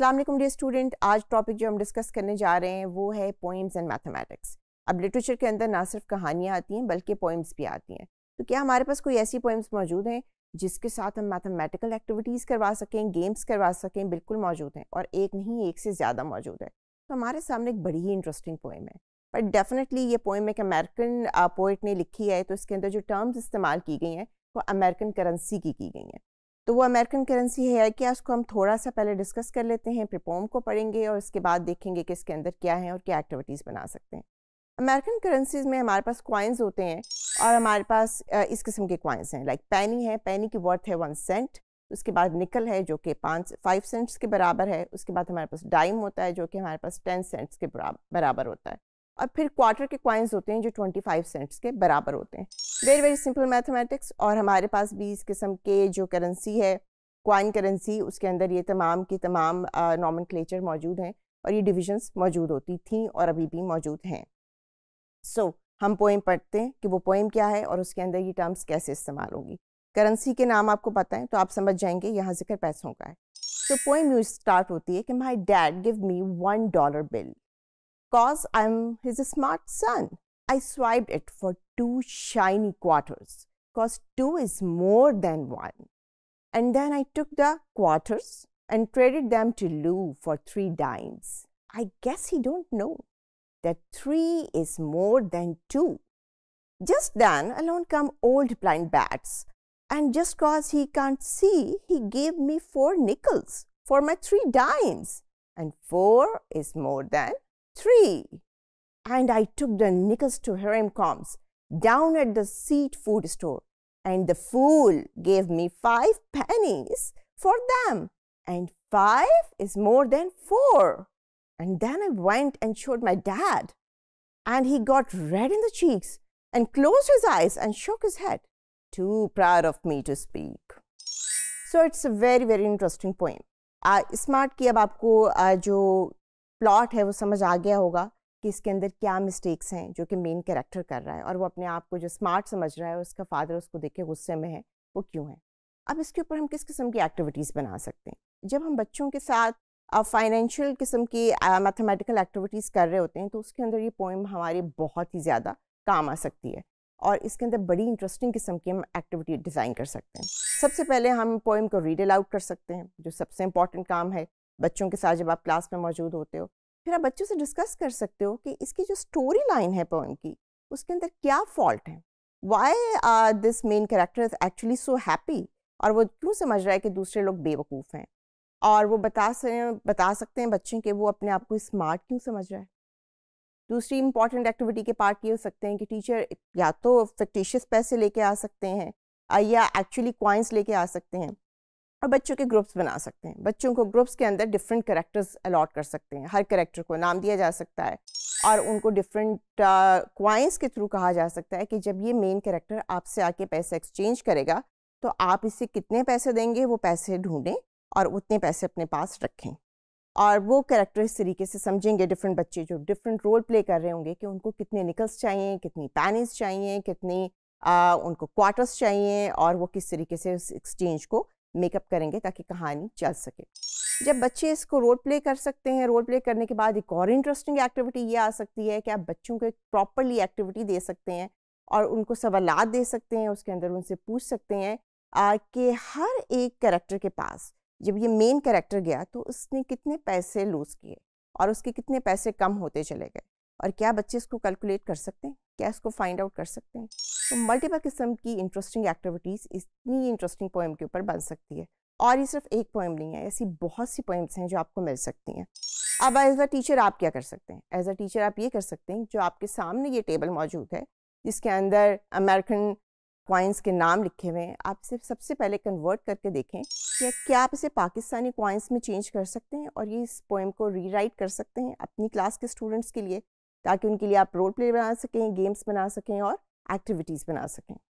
अस्सलाम वालेकुम dear student आज टॉपिक जो हम डिस्कस करने जा रहे हैं वो है पोइम्स एंड मैथमेटिक्स अब लिटरेचर के अंदर ना सिर्फ कहानियाँ आती हैं बल्कि पोइम्स भी आती हैं तो क्या हमारे पास कोई ऐसी पोइम्स मौजूद हैं जिसके साथ हम मैथमेटिकल एक्टिविटीज़ करवा सकें गेम्स करवा सकें बिल्कुल मौजूद हैं और एक नहीं एक से ज़्यादा मौजूद है तो हमारे सामने एक बड़ी ही इंटरेस्टिंग पोइम है बट डेफिनेटली ये पोइम एक अमेरिकन पोइट ने लिखी है तो इसके अंदर जो टर्म्स इस्तेमाल की गई हैं वो अमेरिकन करेंसी की की गई हैं तो वो अमेरिकन करेंसी है क्या उसको हम थोड़ा सा पहले डिस्कस कर लेते हैं प्रिपोम को पढ़ेंगे और इसके बाद देखेंगे कि इसके अंदर क्या है और क्या एक्टिविटीज़ बना सकते हैं अमेरिकन करेंसीज में हमारे पास क्वाइंस होते हैं और हमारे पास इस किस्म के क्वाइंस हैं लाइक पैनी है पैनी की वर्थ है वन सेंट उसके बाद निकल है जो कि पाँच फाइव सेंट्स के बराबर है उसके बाद हमारे पास डाइम होता है जो कि हमारे पास टेन सेंट्स के बराबर होता है और फिर क्वार्टर के क्वाइंस होते हैं जो ट्वेंटी फाइव सेंट्स के बराबर होते हैं वेरी वेरी सिंपल मैथमेटिक्स और हमारे पास बीस किस्म के जो करेंसी है क्वाइन करेंसी उसके अंदर ये तमाम की तमाम नॉमन क्लेचर मौजूद हैं और ये डिविजन्स मौजूद होती थी और अभी भी मौजूद हैं सो so, हम पोएम पढ़ते हैं कि वो पोएम क्या है और उसके अंदर ये टर्म्स कैसे इस्तेमाल होगी करेंसी के नाम आपको पता है तो आप समझ जाएंगे यहाँ जिक्र पैसों का है तो पोएम यू स्टार्ट होती है कि my dad give me one dollar bill cause I am his smart son I swiped it for two shiny quarters because two is more than one. And then I took the quarters and traded them to Lou for three dimes. I guess he don't know that three is more than two. Just then along come old blind bats and just cause he can't see, he gave me four nickels for my three dimes and four is more than three and I took the nickels to Hiram combs down at the seat food store, and the fool gave me five pennies for them, and five is more than four. And then I went and showed my dad, and he got red in the cheeks and closed his eyes and shook his head, too proud of me to speak. So it's a very very interesting poem. Ah, smart ki ab आपको uh, ah, plot plot है वो समझ आ कि इसके अंदर क्या mistakes हैं जो कि मेन कैरेक्टर कर रहा है और वो अपने आप को जो स्मार्ट समझ रहा है उसका फादर उसको देख के गुस्से में है वो क्यों है अब इसके ऊपर हम किस किस्म की एक्टिविटीज़ बना सकते हैं जब हम बच्चों के साथ फाइनेंशियल किस्म की मैथमेटिकल एक्टिविटीज़ कर रहे होते हैं तो उसके अंदर ये पोइम हमारी बहुत ही ज़्यादा काम आ सकती है और इसके अंदर बड़ी इंटरेस्टिंग किस्म की हम एक्टिविटी डिज़ाइन कर सकते हैं सबसे पहले हम पोइम को रीड अलाउड कर सकते हैं जो सबसे इंपॉर्टेंट काम है बच्चों के साथ जब आप क्लास में मौजूद होते हो फिर आप बच्चों से डिस्कस कर सकते हो कि इसकी जो स्टोरी लाइन है पोएम की उसके अंदर क्या फॉल्ट है why are this main character is actually so happy और वो क्यों समझ रहा है कि दूसरे लोग बेवकूफ़ हैं और वो बता बता सकते हैं बच्चे कि वो अपने आप को स्मार्ट क्यों समझ रहा है दूसरी इंपॉर्टेंट एक्टिविटी के पार्ट ये हो सकते हैं कि टीचर या तो फिक्टिशियस पैसे लेके आ सकते हैं या एक्चुअली क्वाइंस लेके आ सकते हैं और बच्चों के ग्रुप्स बना सकते हैं बच्चों को ग्रुप्स के अंदर डिफरेंट करेक्टर्स अलॉट कर सकते हैं हर करेक्टर को नाम दिया जा सकता है और उनको डिफरेंट क्वाइंस uh, के थ्रू कहा जा सकता है कि जब ये मेन करेक्टर आपसे आके पैसे एक्सचेंज करेगा तो आप इसे कितने पैसे देंगे वो पैसे ढूंढें और उतने पैसे अपने पास रखें और वो करेक्टर इस तरीके से समझेंगे डिफरेंट बच्चे जो डिफरेंट रोल प्ले कर रहे होंगे कि उनको कितने निकल्स चाहिए कितनी पैनिस चाहिए कितनी आ, uh, उनको क्वार्टर्स चाहिए और वो किस तरीके से उस एक्सचेंज को मेकअप करेंगे ताकि कहानी चल सके जब बच्चे इसको रोल प्ले कर सकते हैं रोल प्ले करने के बाद एक और इंटरेस्टिंग एक्टिविटी ये आ सकती है कि आप बच्चों को एक प्रॉपरली एक्टिविटी दे सकते हैं और उनको सवालत दे सकते हैं उसके अंदर उनसे पूछ सकते हैं कि हर एक करेक्टर के पास जब ये मेन करेक्टर गया तो उसने कितने पैसे लूज़ किए और उसके कितने पैसे कम होते चले गए और क्या बच्चे इसको कैलकुलेट कर सकते हैं क्या इसको फाइंड आउट कर सकते हैं तो मल्टीपल किस्म की इंटरेस्टिंग एक्टिविटीज़ इतनी इंटरेस्टिंग पोएम के ऊपर बन सकती है और ये सिर्फ एक पोएम नहीं है ऐसी बहुत सी पोएम्स हैं जो आपको मिल सकती हैं अब एज अ टीचर आप क्या कर सकते हैं एज अ टीचर आप ये कर सकते हैं जो आपके सामने ये टेबल मौजूद है जिसके अंदर अमेरिकन क्वाइंस के नाम लिखे हुए हैं आप सिर्फ सबसे पहले कन्वर्ट करके देखें कि क्या आप इसे पाकिस्तानी क्वाइंस में चेंज कर सकते हैं और ये इस पोएम को रीराइट कर सकते हैं अपनी क्लास के स्टूडेंट्स के लिए ताकि उनके लिए आप रोल प्ले बना सकें गेम्स बना सकें और एक्टिविटीज़ बना सकें